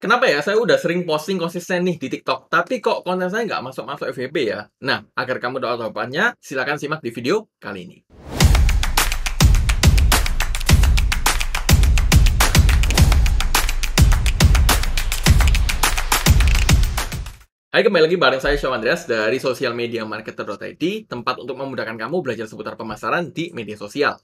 kenapa ya saya udah sering posting konsisten nih di TikTok, tapi kok konten saya nggak masuk-masuk FYP ya? Nah, agar kamu tahu jawabannya, silahkan simak di video kali ini. Hai, kembali lagi bareng saya Sean Andreas dari sosialmediamarketer.id, tempat untuk memudahkan kamu belajar seputar pemasaran di media sosial.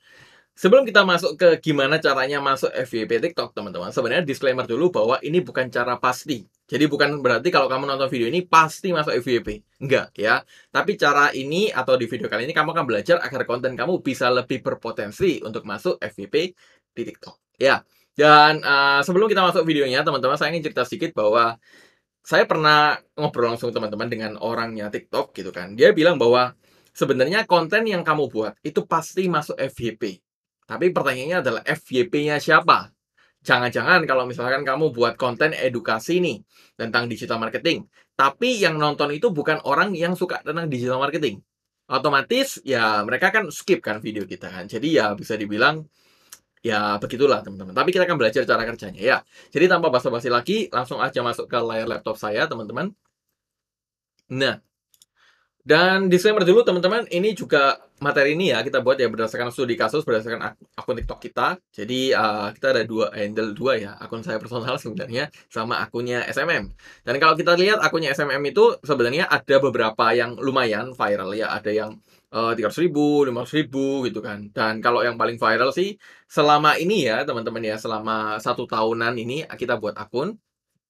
Sebelum kita masuk ke gimana caranya masuk FYP TikTok, teman-teman, sebenarnya disclaimer dulu bahwa ini bukan cara pasti. Jadi bukan berarti kalau kamu nonton video ini pasti masuk FYP. Enggak ya. Tapi cara ini atau di video kali ini kamu akan belajar agar konten kamu bisa lebih berpotensi untuk masuk FYP di TikTok. Ya. Dan uh, sebelum kita masuk videonya, teman-teman, saya ingin cerita sedikit bahwa saya pernah ngobrol langsung teman-teman dengan orangnya TikTok gitu kan. Dia bilang bahwa sebenarnya konten yang kamu buat itu pasti masuk FYP tapi pertanyaannya adalah FYP-nya siapa? Jangan-jangan kalau misalkan kamu buat konten edukasi nih tentang digital marketing, tapi yang nonton itu bukan orang yang suka tentang digital marketing. Otomatis ya mereka kan skip kan video kita kan. Jadi ya bisa dibilang ya begitulah teman-teman. Tapi kita akan belajar cara kerjanya ya. Jadi tanpa basa-basi lagi, langsung aja masuk ke layar laptop saya teman-teman. Nah, dan disclaimer dulu teman-teman, ini juga materi ini ya kita buat ya berdasarkan studi kasus, berdasarkan akun TikTok kita. Jadi uh, kita ada dua handle dua ya, akun saya personal sebenarnya sama akunnya SMM. Dan kalau kita lihat akunnya SMM itu sebenarnya ada beberapa yang lumayan viral ya, ada yang eh, tiga ratus ribu, lima ratus ribu gitu kan. Dan kalau yang paling viral sih selama ini ya teman-teman ya, selama satu tahunan ini kita buat akun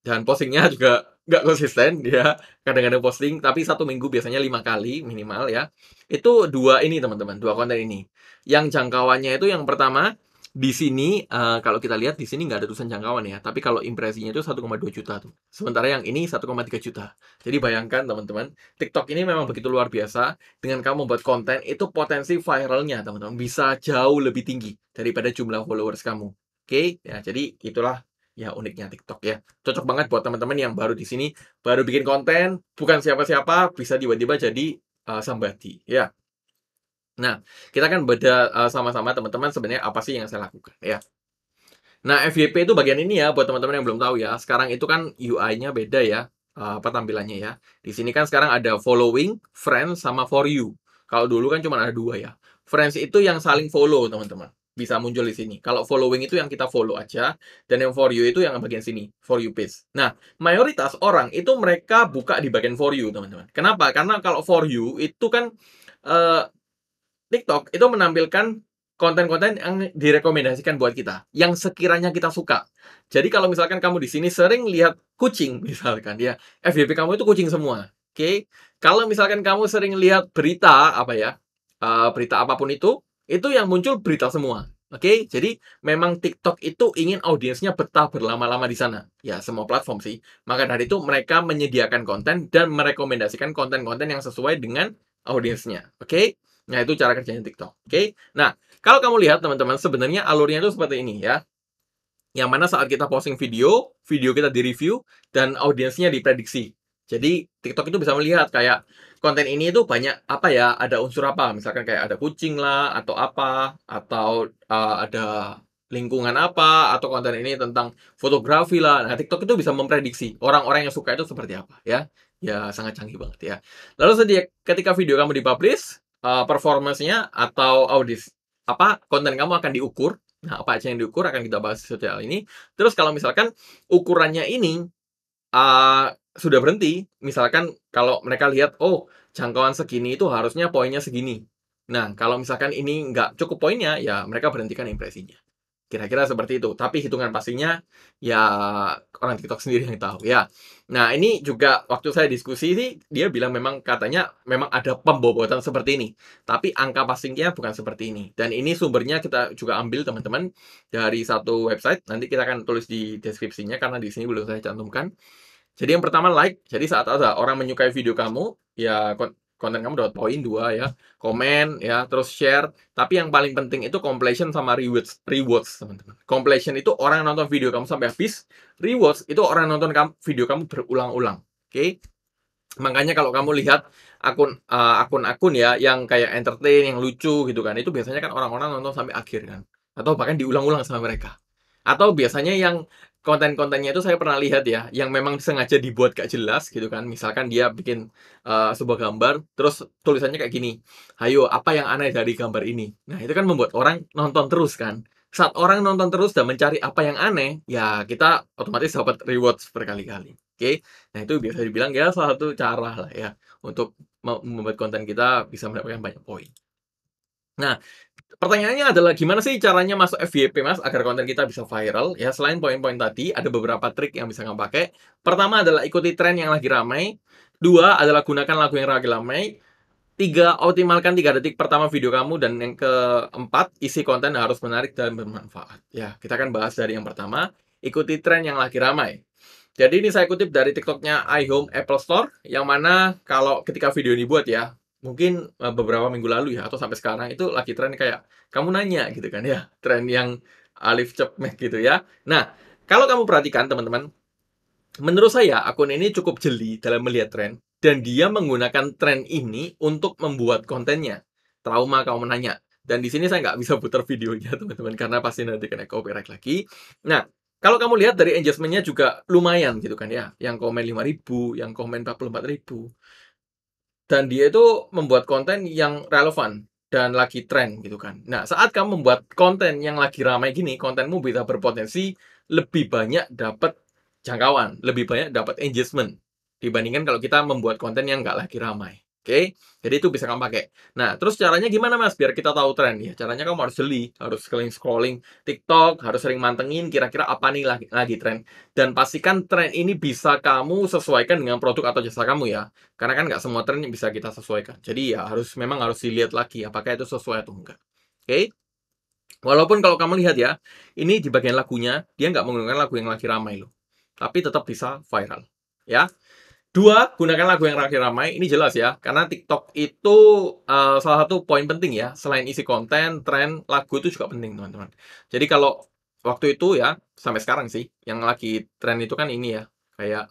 dan postingnya juga nggak konsisten ya kadang-kadang posting tapi satu minggu biasanya lima kali minimal ya itu dua ini teman-teman dua konten ini yang jangkauannya itu yang pertama di sini uh, kalau kita lihat di sini nggak ada tulisan jangkauan ya tapi kalau impresinya itu 1,2 juta tuh sementara yang ini 1,3 juta jadi bayangkan teman-teman TikTok ini memang begitu luar biasa dengan kamu buat konten itu potensi viralnya teman-teman bisa jauh lebih tinggi daripada jumlah followers kamu Oke, okay? ya jadi itulah ya uniknya TikTok ya. Cocok banget buat teman-teman yang baru di sini, baru bikin konten, bukan siapa-siapa, bisa tiba-tiba jadi uh, sambati ya. Nah, kita kan beda uh, sama-sama teman-teman sebenarnya apa sih yang saya lakukan ya. Nah, FYP itu bagian ini ya buat teman-teman yang belum tahu ya. Sekarang itu kan UI-nya beda ya, uh, eh, apa tampilannya ya. Di sini kan sekarang ada following, friends sama for you. Kalau dulu kan cuma ada dua ya. Friends itu yang saling follow, teman-teman bisa muncul di sini. Kalau following itu yang kita follow aja, dan yang for you itu yang bagian sini, for you page. Nah, mayoritas orang itu mereka buka di bagian for you, teman-teman. Kenapa? Karena kalau for you itu kan eh, TikTok itu menampilkan konten-konten yang direkomendasikan buat kita, yang sekiranya kita suka. Jadi kalau misalkan kamu di sini sering lihat kucing, misalkan ya, FYP kamu itu kucing semua. Oke, okay? kalau misalkan kamu sering lihat berita apa ya, uh, berita apapun itu, itu yang muncul berita semua. Oke, okay? jadi memang TikTok itu ingin audiensnya betah berlama-lama di sana. Ya, semua platform sih. Maka dari itu mereka menyediakan konten dan merekomendasikan konten-konten yang sesuai dengan audiensnya. Oke? Okay? Nah, itu cara kerjanya TikTok. Oke? Okay? Nah, kalau kamu lihat teman-teman, sebenarnya alurnya itu seperti ini ya. Yang mana saat kita posting video, video kita direview dan audiensnya diprediksi. Jadi TikTok itu bisa melihat kayak konten ini itu banyak apa ya, ada unsur apa, misalkan kayak ada kucing lah atau apa atau uh, ada lingkungan apa atau konten ini tentang fotografi lah. Nah, TikTok itu bisa memprediksi orang-orang yang suka itu seperti apa ya. Ya sangat canggih banget ya. Lalu sedia ketika video kamu dipublish, uh, performancenya atau audis apa konten kamu akan diukur. Nah, apa aja yang diukur akan kita bahas di sosial ini. Terus kalau misalkan ukurannya ini uh, sudah berhenti, misalkan kalau mereka lihat, oh jangkauan segini itu harusnya poinnya segini. Nah, kalau misalkan ini nggak cukup poinnya, ya mereka berhentikan impresinya. Kira-kira seperti itu. Tapi hitungan pastinya, ya orang TikTok sendiri yang tahu ya. Nah, ini juga waktu saya diskusi sih, dia bilang memang katanya memang ada pembobotan seperti ini. Tapi angka pastinya bukan seperti ini. Dan ini sumbernya kita juga ambil teman-teman dari satu website. Nanti kita akan tulis di deskripsinya karena di sini belum saya cantumkan. Jadi yang pertama like. Jadi saat ada orang menyukai video kamu, ya konten kamu dapat poin dua ya, komen ya, terus share. Tapi yang paling penting itu completion sama rewards, rewards teman-teman. Completion itu orang yang nonton video kamu sampai habis, rewards itu orang yang nonton kamu, video kamu berulang-ulang. Oke? Okay? Makanya kalau kamu lihat akun uh, akun-akun ya yang kayak entertain, yang lucu gitu kan, itu biasanya kan orang-orang nonton sampai akhir kan, atau bahkan diulang-ulang sama mereka. Atau biasanya yang konten-kontennya itu saya pernah lihat ya, yang memang sengaja dibuat gak jelas gitu kan. Misalkan dia bikin uh, sebuah gambar, terus tulisannya kayak gini, ayo apa yang aneh dari gambar ini?" Nah, itu kan membuat orang nonton terus kan. Saat orang nonton terus dan mencari apa yang aneh, ya kita otomatis dapat reward berkali-kali. Oke, okay? nah itu biasa dibilang ya salah satu cara lah ya untuk membuat konten kita bisa mendapatkan banyak poin. Nah, pertanyaannya adalah gimana sih caranya masuk FYP mas agar konten kita bisa viral ya selain poin-poin tadi ada beberapa trik yang bisa kamu pakai pertama adalah ikuti tren yang lagi ramai dua adalah gunakan lagu yang lagi ramai tiga optimalkan tiga detik pertama video kamu dan yang keempat isi konten harus menarik dan bermanfaat ya kita akan bahas dari yang pertama ikuti tren yang lagi ramai jadi ini saya kutip dari TikToknya iHome Apple Store yang mana kalau ketika video ini buat ya mungkin eh, beberapa minggu lalu ya atau sampai sekarang itu lagi tren kayak kamu nanya gitu kan ya tren yang alif cepmek gitu ya nah kalau kamu perhatikan teman-teman menurut saya akun ini cukup jeli dalam melihat tren dan dia menggunakan tren ini untuk membuat kontennya trauma kamu nanya dan di sini saya nggak bisa putar videonya teman-teman karena pasti nanti kena copyright lagi nah kalau kamu lihat dari engagementnya juga lumayan gitu kan ya yang komen 5000 yang komen 44000 dan dia itu membuat konten yang relevan dan lagi tren gitu kan. Nah, saat kamu membuat konten yang lagi ramai gini, kontenmu bisa berpotensi lebih banyak dapat jangkauan, lebih banyak dapat engagement dibandingkan kalau kita membuat konten yang nggak lagi ramai. Oke, okay? jadi itu bisa kamu pakai. Nah, terus caranya gimana mas? Biar kita tahu tren ya. Caranya kamu harus jeli, harus scrolling scrolling TikTok, harus sering mantengin kira-kira apa nih lagi, lagi tren. Dan pastikan tren ini bisa kamu sesuaikan dengan produk atau jasa kamu ya. Karena kan nggak semua tren bisa kita sesuaikan. Jadi ya harus memang harus dilihat lagi apakah itu sesuai atau enggak. Oke? Okay? Walaupun kalau kamu lihat ya, ini di bagian lagunya dia nggak menggunakan lagu yang lagi ramai loh, tapi tetap bisa viral. Ya, Dua, gunakan lagu yang lagi ramai. Ini jelas ya, karena TikTok itu uh, salah satu poin penting ya. Selain isi konten, tren, lagu itu juga penting, teman-teman. Jadi kalau waktu itu ya, sampai sekarang sih, yang lagi tren itu kan ini ya, kayak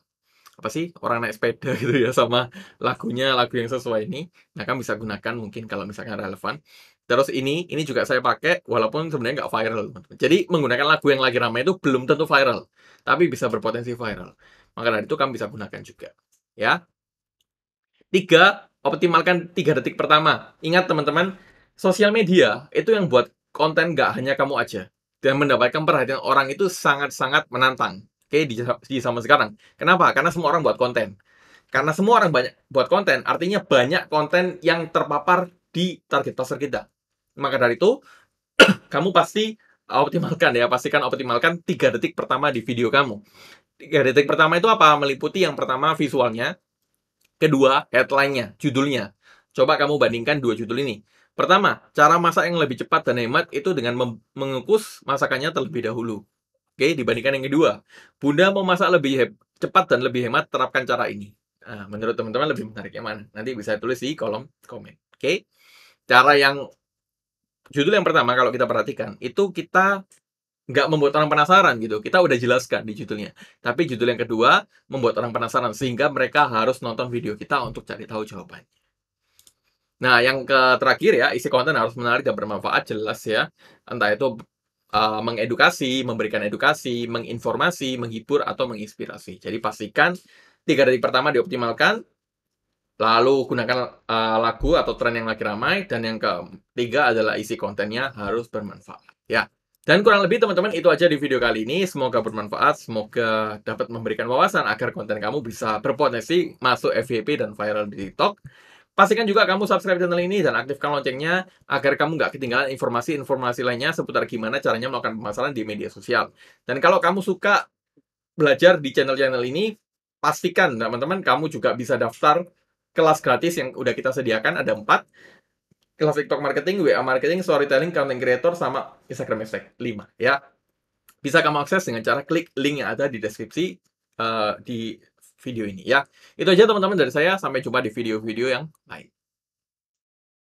apa sih orang naik sepeda gitu ya sama lagunya lagu yang sesuai ini nah kan bisa gunakan mungkin kalau misalkan relevan terus ini ini juga saya pakai walaupun sebenarnya nggak viral teman-teman. jadi menggunakan lagu yang lagi ramai itu belum tentu viral tapi bisa berpotensi viral maka dari itu kamu bisa gunakan juga ya. Tiga, optimalkan tiga detik pertama. Ingat teman-teman, sosial media itu yang buat konten gak hanya kamu aja. Dan mendapatkan perhatian orang itu sangat-sangat menantang. Oke, di, di sama sekarang. Kenapa? Karena semua orang buat konten. Karena semua orang banyak buat konten, artinya banyak konten yang terpapar di target pasar kita. Maka dari itu, kamu pasti optimalkan ya, pastikan optimalkan tiga detik pertama di video kamu tiga detik pertama itu apa? Meliputi yang pertama visualnya, kedua headline-nya, judulnya. Coba kamu bandingkan dua judul ini. Pertama, cara masak yang lebih cepat dan hemat itu dengan mengukus masakannya terlebih dahulu. Oke, dibandingkan yang kedua. Bunda mau masak lebih cepat dan lebih hemat, terapkan cara ini. Nah, menurut teman-teman lebih menarik yang mana? Nanti bisa tulis di kolom komen. Oke, cara yang judul yang pertama kalau kita perhatikan, itu kita nggak membuat orang penasaran gitu. Kita udah jelaskan di judulnya. Tapi judul yang kedua membuat orang penasaran sehingga mereka harus nonton video kita untuk cari tahu jawabannya. Nah, yang ke terakhir ya, isi konten harus menarik dan bermanfaat jelas ya. Entah itu uh, mengedukasi, memberikan edukasi, menginformasi, menghibur atau menginspirasi. Jadi pastikan tiga dari pertama dioptimalkan, lalu gunakan uh, lagu atau tren yang lagi ramai dan yang ketiga adalah isi kontennya harus bermanfaat. Ya, dan kurang lebih teman-teman itu aja di video kali ini. Semoga bermanfaat, semoga dapat memberikan wawasan agar konten kamu bisa berpotensi masuk FYP dan viral di TikTok. Pastikan juga kamu subscribe channel ini dan aktifkan loncengnya agar kamu nggak ketinggalan informasi-informasi lainnya seputar gimana caranya melakukan pemasaran di media sosial. Dan kalau kamu suka belajar di channel-channel ini, pastikan teman-teman kamu juga bisa daftar kelas gratis yang udah kita sediakan ada empat kelas TikTok marketing, WA marketing, storytelling, content creator, sama Instagram hashtag 5 ya. Bisa kamu akses dengan cara klik link yang ada di deskripsi uh, di video ini ya. Itu aja teman-teman dari saya, sampai jumpa di video-video yang lain.